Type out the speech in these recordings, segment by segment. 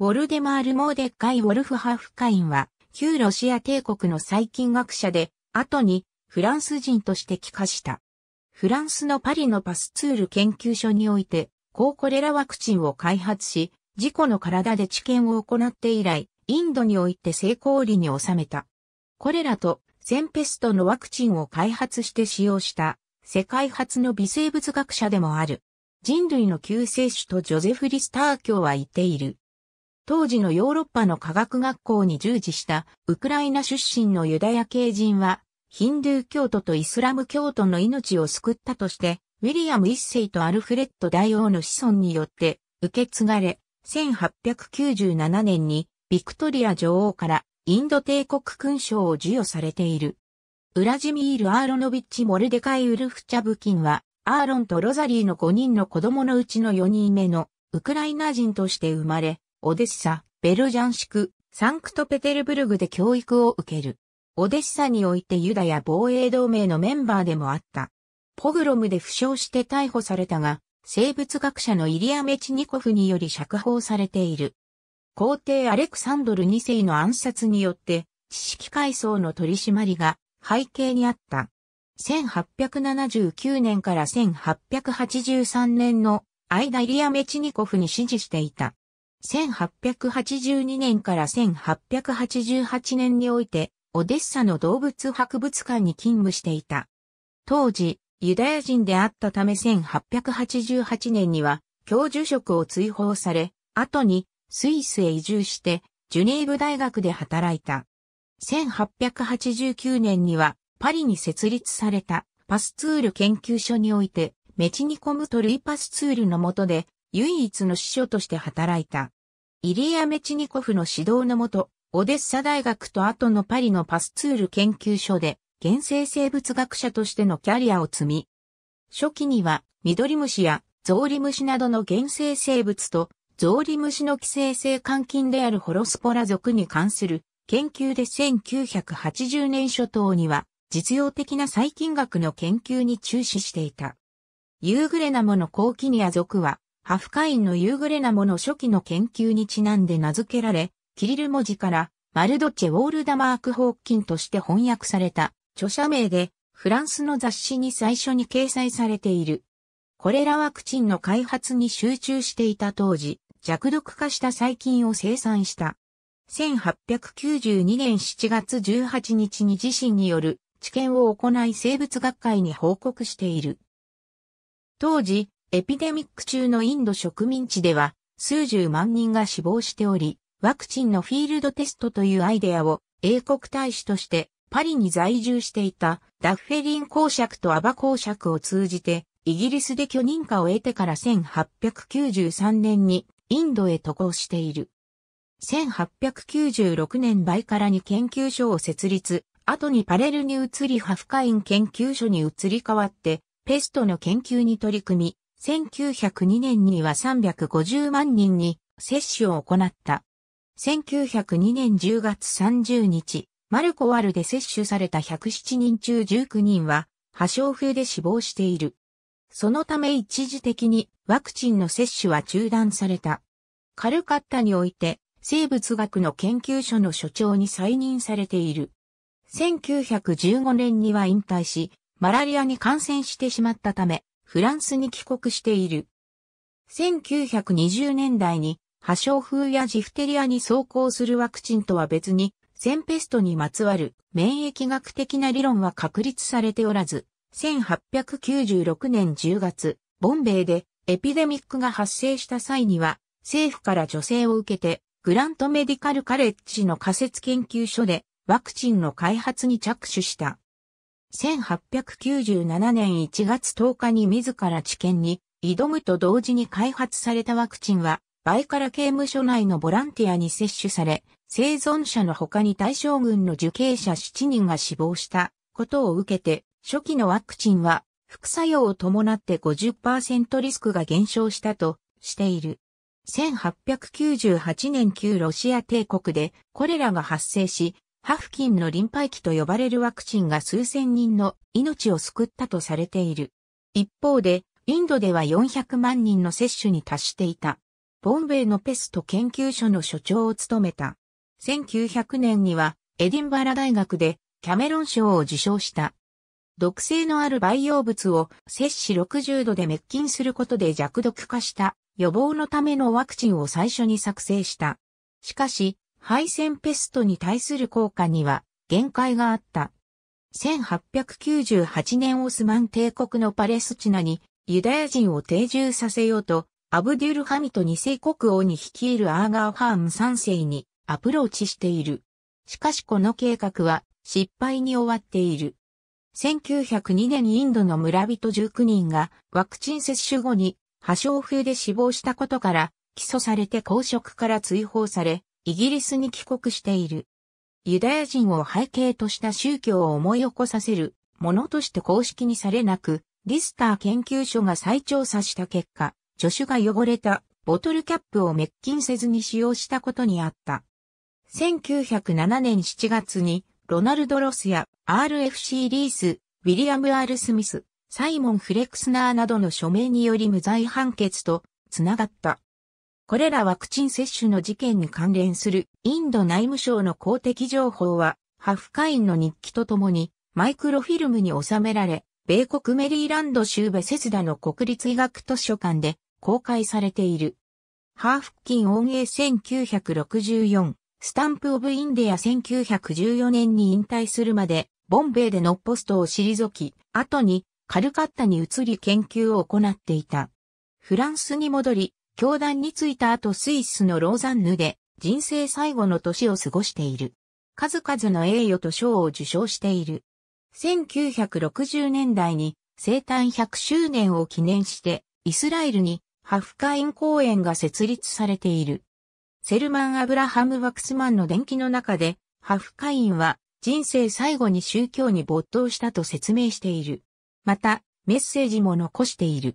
ウォルデマール・モーデッカイ・ウォルフハーフカインは、旧ロシア帝国の細菌学者で、後にフランス人として帰化した。フランスのパリのパスツール研究所において、抗コレラワクチンを開発し、自己の体で治験を行って以来、インドにおいて成功裏に収めた。コレラと、センペストのワクチンを開発して使用した、世界初の微生物学者でもある。人類の救世主とジョゼフ・リスター教は言っている。当時のヨーロッパの科学学校に従事したウクライナ出身のユダヤ系人は、ヒンドゥー教徒とイスラム教徒の命を救ったとして、ウィリアム一世とアルフレッド大王の子孫によって受け継がれ、1897年にビクトリア女王からインド帝国勲章を授与されている。ウラジミール・アーロノビッチ・モルデカイ・ウルフチャブキンは、アーロンとロザリーの5人の子供のうちの4人目のウクライナ人として生まれ、オデッサ、ベルジャンシク、サンクトペテルブルグで教育を受ける。オデッサにおいてユダヤ防衛同盟のメンバーでもあった。ポグロムで負傷して逮捕されたが、生物学者のイリア・メチニコフにより釈放されている。皇帝アレクサンドル2世の暗殺によって、知識階層の取り締まりが背景にあった。1879年から1883年の間イリア・メチニコフに支持していた。1882年から1888年において、オデッサの動物博物館に勤務していた。当時、ユダヤ人であったため1888年には教授職を追放され、後にスイスへ移住してジュネーブ大学で働いた。1889年にはパリに設立されたパスツール研究所においてメチニコムとルイパスツールの下で唯一の司書として働いた。イリア・メチニコフの指導のもと、オデッサ大学と後のパリのパスツール研究所で、原生生物学者としてのキャリアを積み、初期には、ミドリムシやゾウリムシなどの原生生物と、ゾウリムシの寄生性肝菌であるホロスポラ属に関する研究で1980年初頭には、実用的な細菌学の研究に注視していた。ユーグレナモのーキニア属は、ハフカインの夕暮れなもの初期の研究にちなんで名付けられ、キリル文字からマルドチェ・ウォールダマーク・ホーキンとして翻訳された著者名でフランスの雑誌に最初に掲載されている。これらワクチンの開発に集中していた当時、弱毒化した細菌を生産した。1892年7月18日に自身による治験を行い生物学会に報告している。当時、エピデミック中のインド植民地では、数十万人が死亡しており、ワクチンのフィールドテストというアイデアを英国大使としてパリに在住していたダッフェリン公爵とアバ公爵を通じてイギリスで許認可を得てから1893年にインドへ渡航している。1896年バイカラに研究所を設立、後にパレルに移りハフカイン研究所に移り変わってペストの研究に取り組み、1902年には350万人に接種を行った。1902年10月30日、マルコワルで接種された107人中19人は、破傷風で死亡している。そのため一時的にワクチンの接種は中断された。カルカッタにおいて生物学の研究所の所長に再任されている。1915年には引退し、マラリアに感染してしまったため、フランスに帰国している。1920年代に破傷風やジフテリアに走行するワクチンとは別に、センペストにまつわる免疫学的な理論は確立されておらず、1896年10月、ボンベイでエピデミックが発生した際には、政府から助成を受けて、グラントメディカルカレッジの仮設研究所でワクチンの開発に着手した。1897年1月10日に自ら治験に挑むと同時に開発されたワクチンは、バイカラ刑務所内のボランティアに接種され、生存者の他に対象群の受刑者7人が死亡したことを受けて、初期のワクチンは副作用を伴って50%リスクが減少したとしている。1898年旧ロシア帝国でコレラが発生し、ハフキンのリンパ液と呼ばれるワクチンが数千人の命を救ったとされている。一方で、インドでは400万人の接種に達していた。ボンベイのペスト研究所の所長を務めた。1900年にはエディンバラ大学でキャメロン賞を受賞した。毒性のある培養物を摂氏60度で滅菌することで弱毒化した予防のためのワクチンを最初に作成した。しかし、敗戦ペストに対する効果には限界があった。1898年オスマン帝国のパレスチナにユダヤ人を定住させようと、アブデュルハミト2世国王に率いるアーガーハーム3世にアプローチしている。しかしこの計画は失敗に終わっている。1902年インドの村人19人がワクチン接種後に破傷風で死亡したことから起訴されて公職から追放され、イギリスに帰国している。ユダヤ人を背景とした宗教を思い起こさせるものとして公式にされなく、リスター研究所が再調査した結果、助手が汚れたボトルキャップを滅菌せずに使用したことにあった。1907年7月に、ロナルド・ロスや RFC リース、ウィリアム・ R・ スミス、サイモン・フレクスナーなどの署名により無罪判決とつながった。これらワクチン接種の事件に関連するインド内務省の公的情報は、ハフカインの日記とともにマイクロフィルムに収められ、米国メリーランド州ベセスダの国立医学図書館で公開されている。ハーフキンオンエ1964、スタンプオブインディア1914年に引退するまで、ボンベイでのポストを退き、後にカルカッタに移り研究を行っていた。フランスに戻り、教団に着いた後スイスのローザンヌで人生最後の年を過ごしている。数々の栄誉と賞を受賞している。1960年代に生誕100周年を記念してイスラエルにハフカイン公園が設立されている。セルマン・アブラハム・ワクスマンの伝記の中でハフカインは人生最後に宗教に没頭したと説明している。また、メッセージも残している。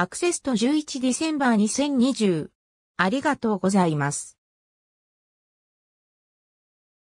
アクセスと11ディセンバー2020。ありがとうございます。